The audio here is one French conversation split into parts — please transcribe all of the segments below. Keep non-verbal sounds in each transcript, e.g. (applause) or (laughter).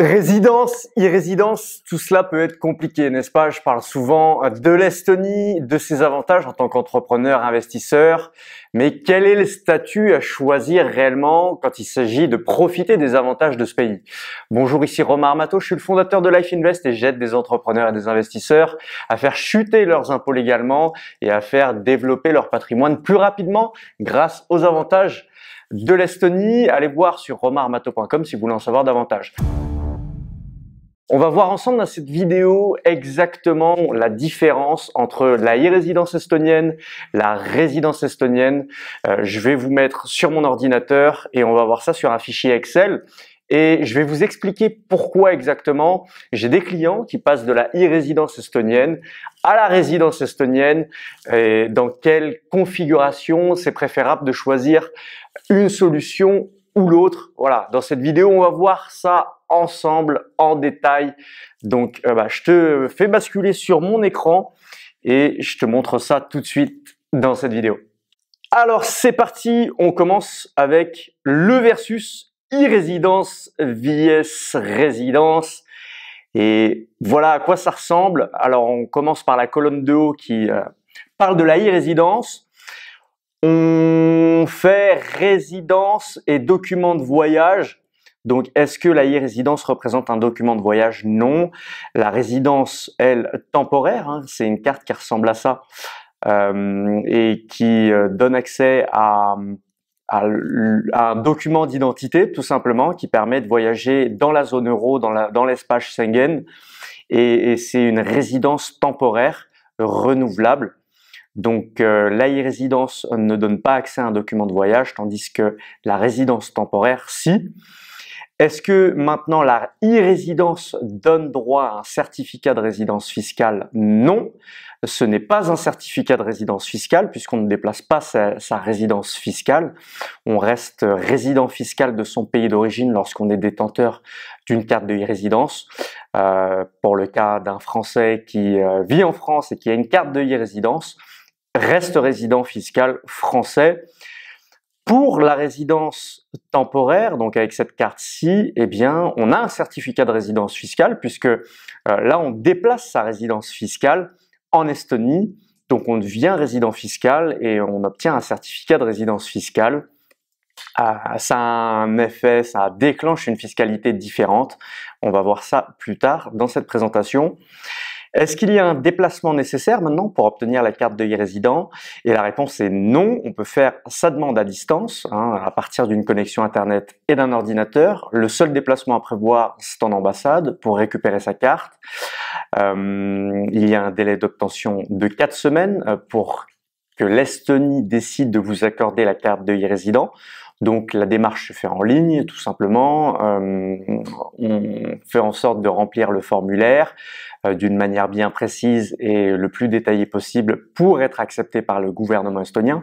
Résidence, irrésidence, tout cela peut être compliqué, n'est-ce pas Je parle souvent euh, de l'Estonie, de ses avantages en tant qu'entrepreneur, investisseur, mais quel est le statut à choisir réellement quand il s'agit de profiter des avantages de ce pays Bonjour, ici Romain Armato, je suis le fondateur de Life Invest et j'aide des entrepreneurs et des investisseurs à faire chuter leurs impôts légalement et à faire développer leur patrimoine plus rapidement grâce aux avantages de l'Estonie. Allez voir sur romarmato.com si vous voulez en savoir davantage. On va voir ensemble dans cette vidéo exactement la différence entre la e-résidence estonienne, la résidence estonienne. Euh, je vais vous mettre sur mon ordinateur et on va voir ça sur un fichier Excel. Et je vais vous expliquer pourquoi exactement j'ai des clients qui passent de la e-résidence estonienne à la résidence estonienne et dans quelle configuration c'est préférable de choisir une solution ou l'autre. Voilà, dans cette vidéo, on va voir ça ensemble en détail. Donc, euh, bah, je te fais basculer sur mon écran et je te montre ça tout de suite dans cette vidéo. Alors, c'est parti. On commence avec le versus e-résidence vs résidence. Et voilà à quoi ça ressemble. Alors, on commence par la colonne de haut qui euh, parle de la e-résidence. On fait résidence et documents de voyage. Donc, est-ce que e résidence représente un document de voyage Non. La résidence, elle, temporaire, hein, c'est une carte qui ressemble à ça euh, et qui euh, donne accès à, un document d'identité, tout simplement, qui permet de voyager dans la zone euro, dans l'espace Schengen. Et, c'est une résidence temporaire, renouvelable. Donc euh, la résidence ne donne pas accès à un document de voyage, tandis que la résidence temporaire, si. Est-ce que maintenant la e-résidence donne droit à un certificat de résidence fiscale Non, ce n'est pas un certificat de résidence fiscale puisqu'on ne déplace pas sa, résidence fiscale. On reste résident fiscal de son pays d'origine lorsqu'on est détenteur d'une carte de e-résidence. Euh, pour le cas d'un Français qui euh, vit en France et qui a une carte de e-résidence, reste résident fiscal français. Pour la résidence temporaire, donc avec cette carte-ci, eh bien, on a un certificat de résidence fiscale puisque euh, là, on déplace sa résidence fiscale en Estonie. Donc, on devient résident fiscal et on obtient un certificat de résidence fiscale. Ah, ça a un effet, ça déclenche une fiscalité différente. On va voir ça plus tard dans cette présentation. Est-ce qu'il y a un déplacement nécessaire maintenant pour obtenir la carte de résident Et la réponse est non. On peut faire sa demande à distance, hein, à partir d'une connexion Internet et d'un ordinateur. Le seul déplacement à prévoir, c'est en ambassade pour récupérer sa carte. Euh, il y a un délai d'obtention de 4 semaines euh, pour que l'Estonie décide de vous accorder la carte de résident donc la démarche se fait en ligne, tout simplement. Euh, on fait en sorte de remplir le formulaire euh, d'une manière bien précise et le plus détaillé possible pour être accepté par le gouvernement estonien.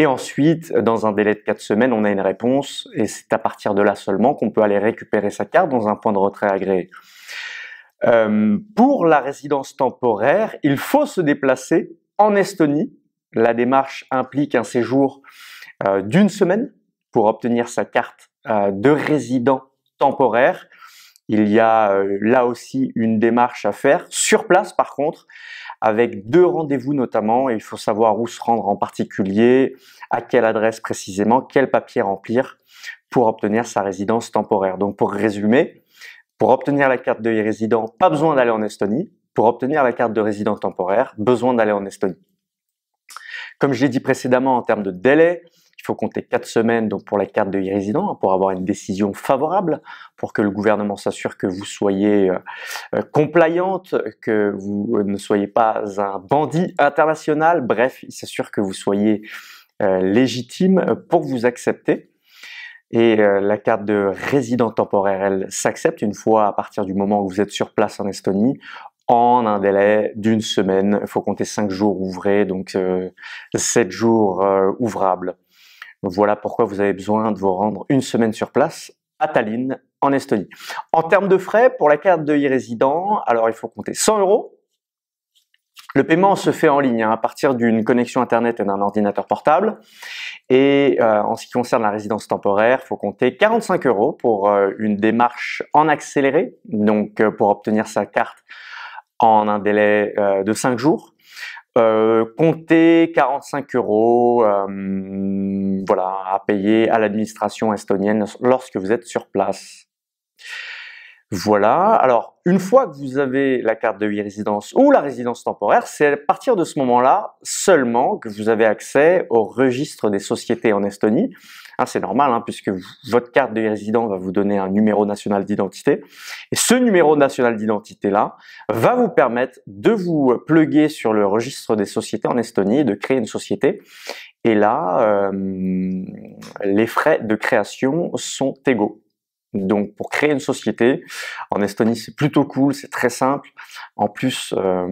Et ensuite, dans un délai de quatre semaines, on a une réponse et c'est à partir de là seulement qu'on peut aller récupérer sa carte dans un point de retrait agréé. Euh, pour la résidence temporaire, il faut se déplacer en Estonie. La démarche implique un séjour d'une semaine pour obtenir sa carte euh, de résident temporaire. Il y a euh, là aussi une démarche à faire sur place par contre, avec deux rendez-vous notamment. Il faut savoir où se rendre en particulier, à quelle adresse précisément, quel papier remplir pour obtenir sa résidence temporaire. Donc pour résumer, pour obtenir la carte de résident, pas besoin d'aller en Estonie. Pour obtenir la carte de résident temporaire, besoin d'aller en Estonie. Comme je l'ai dit précédemment en termes de délai, il faut compter quatre semaines donc pour la carte de résident hein, pour avoir une décision favorable, pour que le gouvernement s'assure que vous soyez euh, euh, compliante, que vous euh, ne soyez pas un bandit international. Bref, il s'assure que vous soyez légitime pour vous accepter. Et la carte de résident temporaire, elle s'accepte une fois à partir du moment où vous êtes sur place en Estonie en un délai d'une semaine. Il faut compter 5 jours ouvrés, donc sept jours ouvrables. Voilà pourquoi vous avez besoin de vous rendre une semaine sur place à Tallinn, en Estonie. En termes de frais, pour la carte de e-résident, alors il faut compter 100 euros. Le paiement se fait en ligne hein, à partir d'une connexion Internet et d'un ordinateur portable. Et euh, en ce qui concerne la résidence temporaire, il faut compter 45 euros pour euh, une démarche en accéléré, donc euh, pour obtenir sa carte en un délai de 5 jours. Euh, compter 45 euros euh, voilà, à payer à l'administration estonienne lorsque vous êtes sur place. Voilà, alors une fois que vous avez la carte de vie résidence ou la résidence temporaire, c'est à partir de ce moment-là seulement que vous avez accès au registre des sociétés en Estonie. Ah, c'est normal, hein, puisque votre carte de résident va vous donner un numéro national d'identité. Et ce numéro national d'identité-là va vous permettre de vous pluguer sur le registre des sociétés en Estonie, de créer une société. Et là, euh, les frais de création sont égaux. Donc pour créer une société, en Estonie c'est plutôt cool, c'est très simple. En plus euh,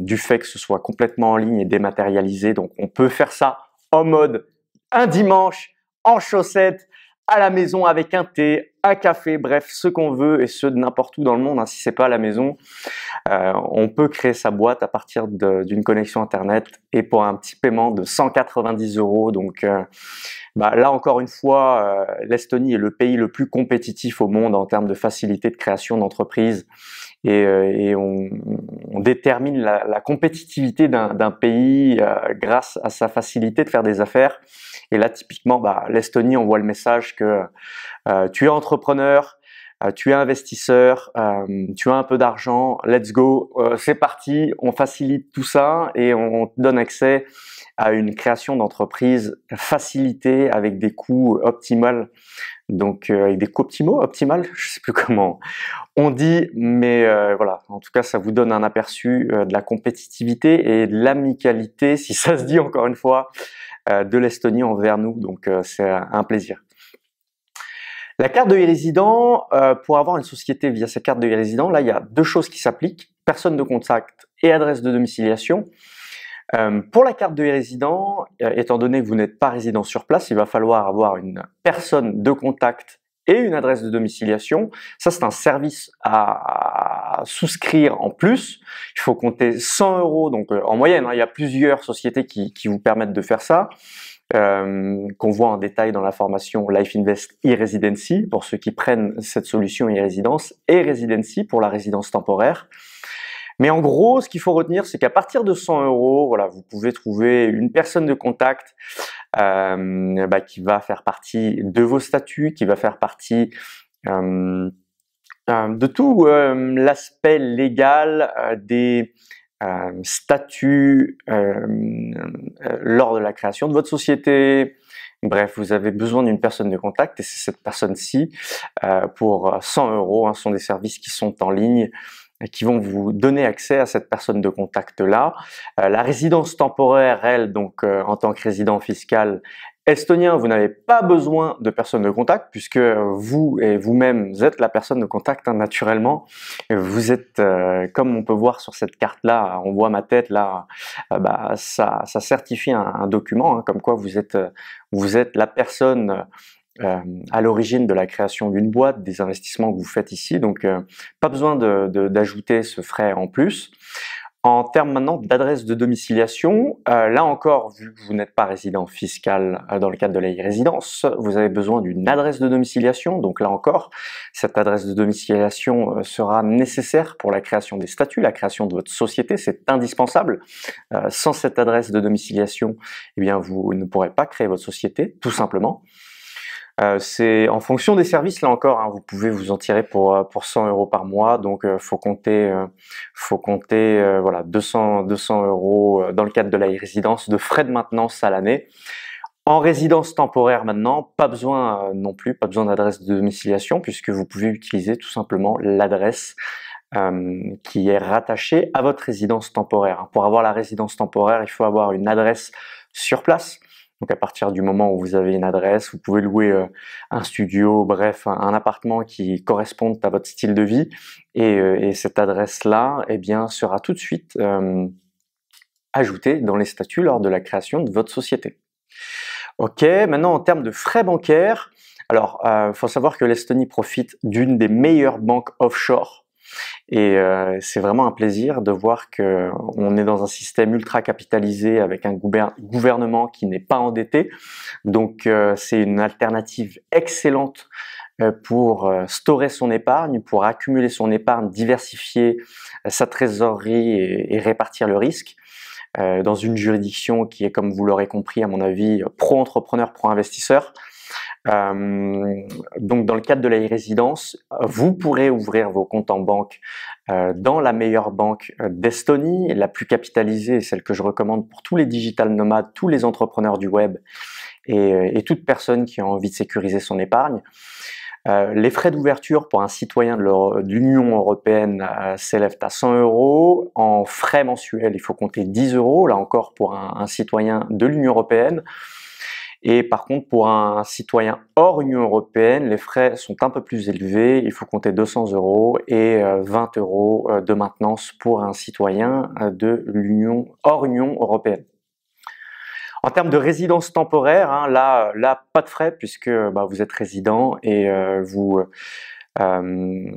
du fait que ce soit complètement en ligne et dématérialisé, donc on peut faire ça en mode un dimanche en chaussettes, à la maison avec un thé, un café, bref, ce qu'on veut et ce de n'importe où dans le monde. Hein, si c'est pas à la maison, euh, on peut créer sa boîte à partir d'une connexion internet et pour un petit paiement de 190 euros. Donc euh, bah, là encore une fois, euh, l'Estonie est le pays le plus compétitif au monde en termes de facilité de création d'entreprise et, euh, et on, on, détermine la, la compétitivité d'un pays euh, grâce à sa facilité de faire des affaires. Et là, typiquement, bah, l'Estonie voit le message que euh, tu es entrepreneur, tu es investisseur, tu as un peu d'argent, let's go, c'est parti, on facilite tout ça et on, te donne accès à une création d'entreprise facilitée avec des coûts optimales donc euh, avec des coptimaux, optimal, (laughs) je sais plus comment on dit, mais euh, voilà, en tout cas, ça vous donne un aperçu euh, de la compétitivité et de l'amicalité, si ça se dit encore une fois, de l'Estonie envers nous, donc c'est un plaisir. La carte de résident pour avoir une société via cette carte de résident là, il y a deux choses qui s'appliquent, personne de contact et adresse de domiciliation. Euh, pour la carte de résident, euh, étant donné que vous n'êtes pas résident sur place, il va falloir avoir une personne de contact et une adresse de domiciliation. Ça, c'est un service à souscrire en plus. Il faut compter 100 euros, donc euh, en moyenne, hein. il y a plusieurs sociétés qui, vous permettent de faire ça. qu'on voit en détail dans la formation Life Invest e-Residency pour ceux qui prennent cette solution e-résidence et Residency pour la résidence temporaire. Mais en gros, ce qu'il faut retenir, c'est qu'à partir de 100 euros, voilà, vous pouvez trouver une personne de contact euh, bah, qui va faire partie de vos statuts, qui va faire partie euh, euh, de tout l'aspect légal des statuts lors de la création de votre société, Bref, vous avez besoin d'une personne de contact et c'est cette personne-ci pour 100 euros. Hein, sont des services qui sont en ligne euh, qui vont vous donner accès à cette personne de contact-là. Euh, la résidence temporaire, elle, donc euh, en tant que résident fiscal estonien, vous n'avez pas besoin de personne de contact puisque vous et vous-même êtes la personne de contact hein, naturellement. Vous êtes, comme on peut voir sur cette carte-là, on voit ma tête là, bah, ça, ça, certifie un, document, hein, comme quoi vous êtes, vous êtes la personne euh, à l'origine de la création d'une boîte, des investissements que vous faites ici. Donc, euh, pas besoin d'ajouter ce frais en plus. En termes maintenant d'adresse de domiciliation, euh, là encore, vu que vous n'êtes pas résident fiscal dans le cadre de la résidence vous avez besoin d'une adresse de domiciliation. Donc là encore, cette adresse de domiciliation sera nécessaire pour la création des statuts, la création de votre société, c'est indispensable. sans cette adresse de domiciliation, eh bien, vous ne pourrez pas créer votre société, tout simplement. Euh, c'est en fonction des services là encore. Hein, vous pouvez vous en tirer pour euh, pour 100 euros par mois, donc euh, faut compter faut compter voilà 200 200 euros dans le cadre de la résidence de frais de maintenance à l'année. En résidence temporaire maintenant, pas besoin non plus, pas besoin d'adresse de domiciliation puisque vous pouvez utiliser tout simplement l'adresse qui est rattachée à votre résidence temporaire. Pour avoir la résidence temporaire, il faut avoir une adresse sur place. Donc à partir du moment où vous avez une adresse, vous pouvez louer euh, un studio, bref, un, appartement qui corresponde à votre style de vie. Et, euh, cette adresse-là, eh bien, sera tout de suite euh, ajoutée dans les statuts lors de la création de votre société. Ok, maintenant en termes de frais bancaires, alors il faut savoir que l'Estonie profite d'une des meilleures banques offshore et euh, c'est vraiment un plaisir de voir qu'on est dans un système ultra capitalisé avec un gouvernement qui n'est pas endetté. Donc euh, c'est une alternative excellente euh, pour storer son épargne, pour accumuler son épargne, diversifier sa trésorerie et répartir le risque dans une juridiction qui est, comme vous l'aurez compris, à mon avis, pro-entrepreneur, pro-investisseur. Euh, donc, dans le cadre de la résidence vous pourrez ouvrir vos comptes en banque euh, dans la meilleure banque euh, d'Estonie, la plus capitalisée, celle que je recommande pour tous les digital nomades, tous les entrepreneurs du web et, toute personne qui a envie de sécuriser son épargne. les frais d'ouverture pour un citoyen de l'Union européenne s'élèvent à 100 euros. En frais mensuels, il faut compter 10 euros, là encore pour un citoyen de l'Union européenne. Et par contre, pour un citoyen hors Union européenne, les frais sont un peu plus élevés. Il faut compter 200 euros et 20 euh, euros euh, de maintenance pour un citoyen euh, de l'Union hors Union européenne. En termes de résidence temporaire, hein, là, pas de frais puisque bah, vous êtes résident et vous euh,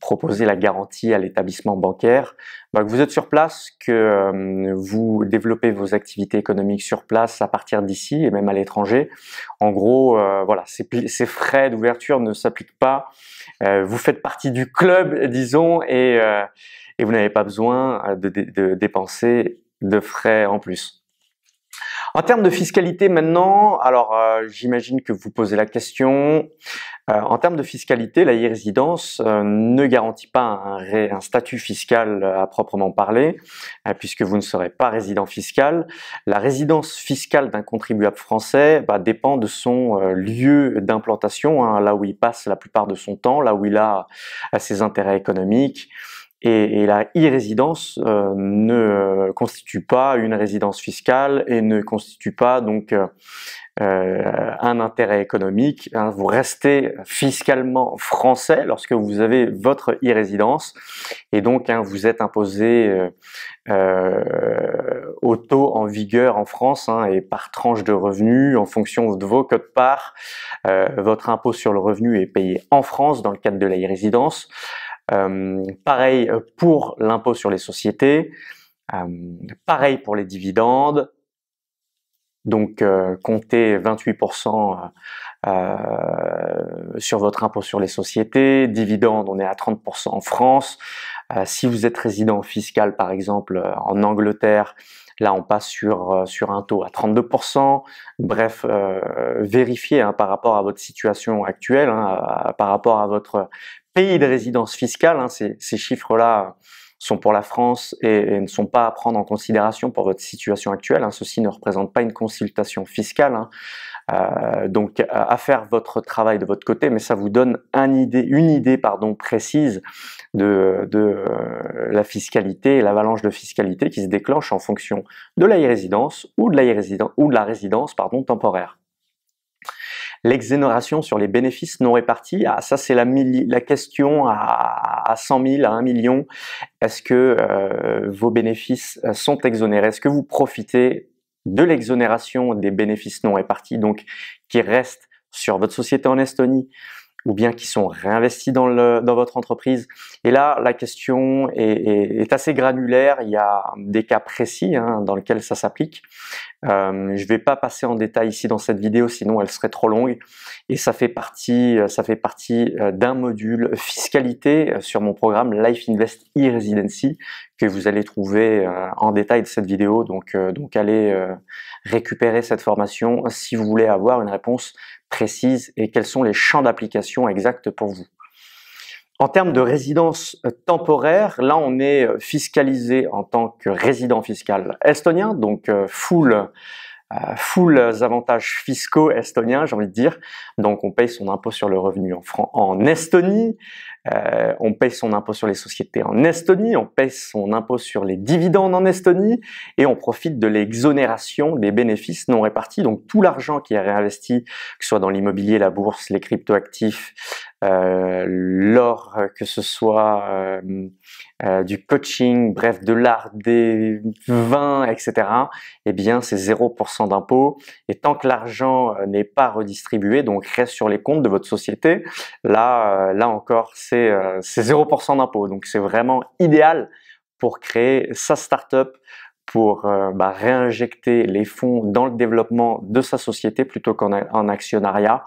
proposer la garantie à l'établissement bancaire, bah, que vous êtes sur place, que euh, vous développez vos activités économiques sur place à partir d'ici et même à l'étranger. En gros, euh, voilà, ces, frais d'ouverture ne s'appliquent pas. vous faites partie du club, disons, et, vous n'avez pas besoin de dépenser de frais en plus. En termes de fiscalité maintenant, alors euh, j'imagine que vous posez la question. Euh, en termes de fiscalité, la e-résidence euh, ne garantit pas un, statut fiscal à proprement parler, puisque vous ne serez pas résident fiscal. La résidence fiscale d'un contribuable français bah, dépend de son lieu d'implantation, hein, là où il passe la plupart de son temps, là où il a ses intérêts économiques et, et la e-résidence euh, ne euh, constitue pas une résidence fiscale et ne constitue pas donc euh, un intérêt économique. Hein, vous restez fiscalement français lorsque vous avez votre e-résidence et donc hein, vous êtes imposé au taux en vigueur en France hein, et par tranche de revenus en fonction de vos codes parts. votre impôt sur le revenu est payé en France dans le cadre de la e-résidence. Euh, pareil euh, pour l'impôt sur les sociétés. Euh, pareil pour les dividendes. Donc, comptez 28% sur votre impôt sur les sociétés. Dividendes, on est à 30% en France. si vous êtes résident fiscal, par exemple, en Angleterre, Là, on passe sur, sur un taux à 32%. Bref, vérifiez hein, par rapport à votre situation actuelle, hein, par rapport à votre pays de résidence fiscale. Hein, ces, chiffres-là sont pour la France et, ne sont pas à prendre en considération pour votre situation actuelle. Hein. ceci ne représente pas une consultation fiscale. Hein. Euh, donc, à, faire votre travail de votre côté, mais ça vous donne un idée, une idée pardon, précise de, euh, la fiscalité, l'avalanche de fiscalité qui se déclenche en fonction de la résidence ou de la résidence, ou de la résidence pardon, temporaire l'exonération sur les bénéfices non répartis, ah, ça c'est la, question à, à, 100 000, à 1 million. Est-ce que euh, vos bénéfices euh, sont exonérés Est-ce que vous profitez de l'exonération des bénéfices non répartis, donc qui restent sur votre société en Estonie ou bien qui sont réinvestis dans, le, dans votre entreprise. Et là, la question est, est, assez granulaire. Il y a des cas précis hein, dans lesquels ça s'applique. Euh, je ne vais pas passer en détail ici dans cette vidéo, sinon elle serait trop longue. Et ça fait partie, euh, ça fait partie euh, d'un module fiscalité sur mon programme Life Invest e-Residency que vous allez trouver en détail de cette vidéo. Donc, donc allez récupérer cette formation si vous voulez avoir une réponse précise et quels sont les champs d'application exacts pour vous. En termes de résidence euh, temporaire, là on est euh, fiscalisé en tant que résident fiscal estonien, donc euh, full full avantages fiscaux estoniens, j'ai envie de dire. Donc on paye son impôt sur le revenu en, en Estonie, euh, on paie son impôt sur les sociétés en Estonie, on paie son impôt sur les dividendes en Estonie et on profite de l'exonération des bénéfices non répartis. Donc tout l'argent qui est réinvesti, que ce soit dans l'immobilier, la bourse, les cryptoactifs, euh, l'or, que ce soit euh, euh, du coaching, bref, de l'art, des vins, etc., eh bien, c'est 0% d'impôt. Et tant que l'argent n'est pas redistribué, donc reste sur les comptes de votre société, là, là encore, c'est 0% euh, d'impôt. Donc c'est vraiment idéal pour créer sa startup, pour euh, bah, réinjecter les fonds dans le développement de sa société plutôt qu'en actionnariat.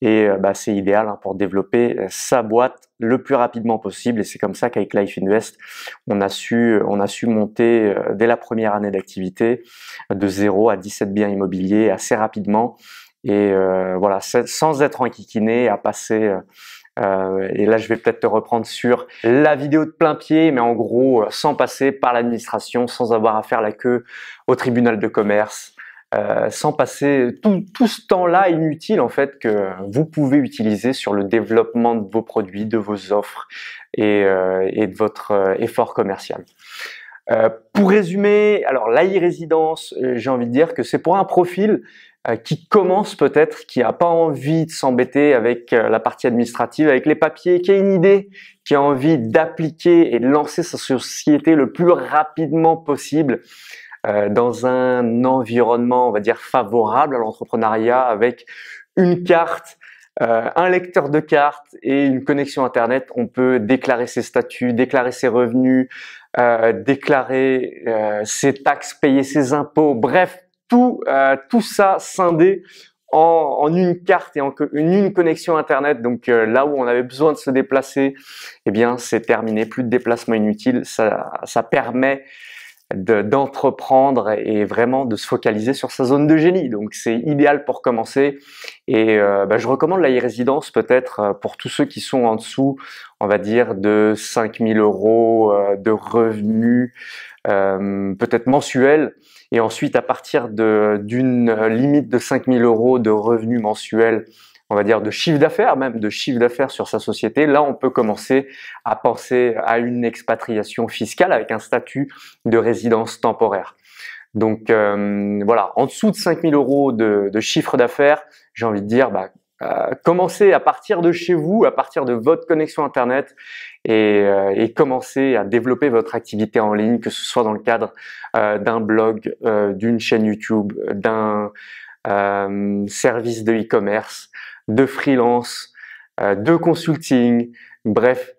Et euh, bah, c'est idéal hein, pour développer sa boîte le plus rapidement possible. Et c'est comme ça qu'avec Life Invest, on a su, on a su monter dès la première année d'activité de 0 à 17 biens immobiliers assez rapidement. Et voilà, sans être enquiquiné à passer euh, et là, je vais peut-être te reprendre sur la vidéo de plein pied, mais en gros, euh, sans passer par l'administration, sans avoir à faire la queue au tribunal de commerce, euh, sans passer tout, ce temps-là inutile en fait que vous pouvez utiliser sur le développement de vos produits, de vos offres et, de votre effort commercial. pour résumer, alors l'AI résidence, j'ai envie de dire que c'est pour un profil euh, qui commence peut-être, qui a pas envie de s'embêter avec euh, la partie administrative, avec les papiers, qui a une idée, qui a envie d'appliquer et de lancer sa société le plus rapidement possible euh, dans un environnement, on va dire, favorable à l'entrepreneuriat, avec une carte, un lecteur de cartes et une connexion Internet. On peut déclarer ses statuts, déclarer ses revenus, déclarer ses taxes, payer ses impôts, bref, tout, euh, tout ça scindé en, en, une carte et en une, connexion internet. Donc euh, là où on avait besoin de se déplacer, eh bien c'est terminé, plus de déplacements inutiles. Ça, permet d'entreprendre et vraiment de se focaliser sur sa zone de génie. Donc c'est idéal pour commencer. Et euh, bah, je recommande la e-résidence peut-être pour tous ceux qui sont en dessous, on va dire, de 5000 euros de revenus euh, peut-être mensuel, et ensuite à partir d'une limite de 5000 euros de revenus mensuels, on va dire de chiffre d'affaires même, de chiffre d'affaires sur sa société, là on peut commencer à penser à une expatriation fiscale avec un statut de résidence temporaire. Donc euh, voilà, en dessous de 5000 euros de, chiffre d'affaires, j'ai envie de dire, bah, euh, commencez à partir de chez vous, à partir de votre connexion Internet, euh, et, commencer à développer votre activité en ligne, que ce soit dans le cadre euh, d'un blog, euh, d'une chaîne YouTube, d'un service de e-commerce, de freelance, de consulting, bref,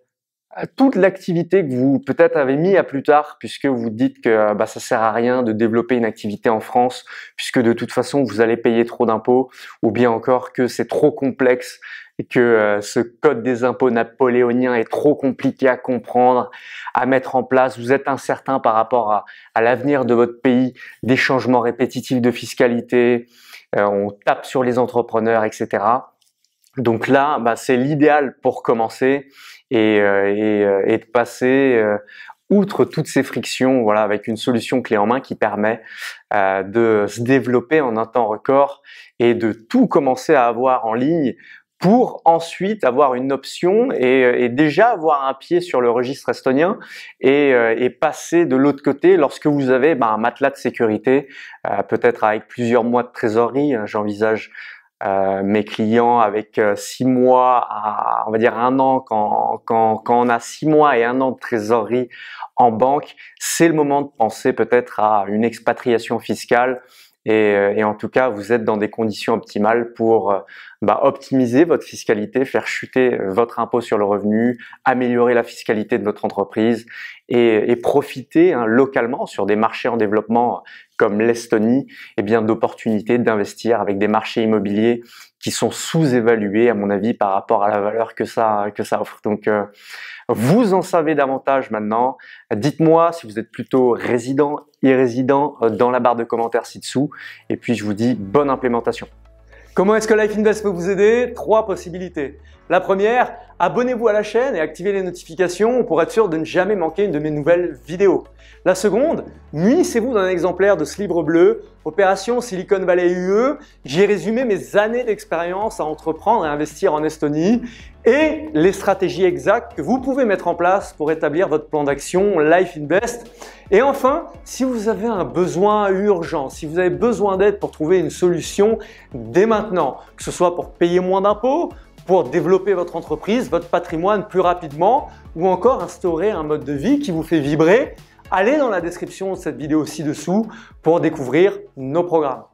toute l'activité que vous peut-être avez mis à plus tard, puisque vous dites que euh, bah, ça sert à rien de développer une activité en France, puisque de toute façon vous allez payer trop d'impôts, ou bien encore que c'est trop complexe et que euh, ce code des impôts napoléonien est trop compliqué à comprendre, à mettre en place. Vous êtes incertain par rapport à, l'avenir de votre pays, des changements répétitifs de fiscalité, euh, on tape sur les entrepreneurs, etc. Donc là, bah, c'est l'idéal pour commencer et, euh, et, euh, et de passer euh, outre toutes ces frictions, voilà, avec une solution clé en main qui permet de se développer en un temps record et de tout commencer à avoir en ligne pour ensuite avoir une option et, déjà avoir un pied sur le registre estonien et, passer de l'autre côté lorsque vous avez ben, un matelas de sécurité, peut-être avec plusieurs mois de trésorerie. Hein, j'envisage euh, mes clients avec euh, six mois à, on va dire, un an, quand, quand, quand on a six mois et un an de trésorerie en banque, c'est le moment de penser peut-être à une expatriation fiscale. Et, euh, et, en tout cas, vous êtes dans des conditions optimales pour bah, optimiser votre fiscalité, faire chuter votre impôt sur le revenu, améliorer la fiscalité de votre entreprise et, et profiter hein, localement sur des marchés en développement comme l'Estonie, eh bien d'opportunités d'investir avec des marchés immobiliers qui sont sous-évalués à mon avis par rapport à la valeur que ça offre. Donc euh, vous en savez davantage maintenant. Dites-moi si vous êtes plutôt résident, irrésident euh, dans la barre de commentaires ci-dessous et puis je vous dis bonne implémentation. Comment est-ce que Life Invest peut vous aider Trois possibilités. La première, abonnez-vous à la chaîne et activez les notifications pour être sûr de ne jamais manquer une de mes nouvelles vidéos. La seconde, munissez-vous d'un exemplaire de ce livre bleu, Opération Silicon Valley UE. j'ai résumé mes années d'expérience à entreprendre et investir en Estonie et les stratégies exactes que vous pouvez mettre en place pour établir votre plan d'action Life Invest. Et enfin, si vous avez un besoin urgent, si vous avez besoin d'aide pour trouver une solution dès maintenant, que ce soit pour payer moins d'impôts, pour développer votre entreprise, votre patrimoine plus rapidement ou encore instaurer un mode de vie qui vous fait vibrer, allez dans la description de cette vidéo ci-dessous pour découvrir nos programmes.